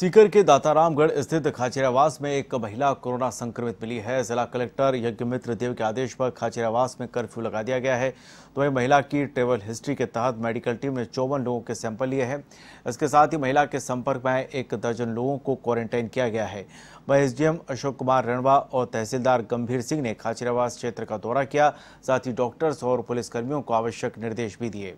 सीकर के दातारामगढ़ स्थित खाचेरावास में एक महिला कोरोना संक्रमित मिली है जिला कलेक्टर यज्ञ मित्र देव के आदेश पर खाचेरावास में कर्फ्यू लगा दिया गया है तो वही महिला की ट्रेवल हिस्ट्री के तहत मेडिकल टीम ने चौवन लोगों के सैंपल लिए हैं इसके साथ ही महिला के संपर्क में आए एक दर्जन लोगों को क्वारंटाइन किया गया है वह एसडीएम अशोक कुमार रणवा और तहसीलदार गंभीर सिंह ने खाचेरावास क्षेत्र का दौरा किया साथ ही डॉक्टर्स और पुलिसकर्मियों को आवश्यक निर्देश भी दिए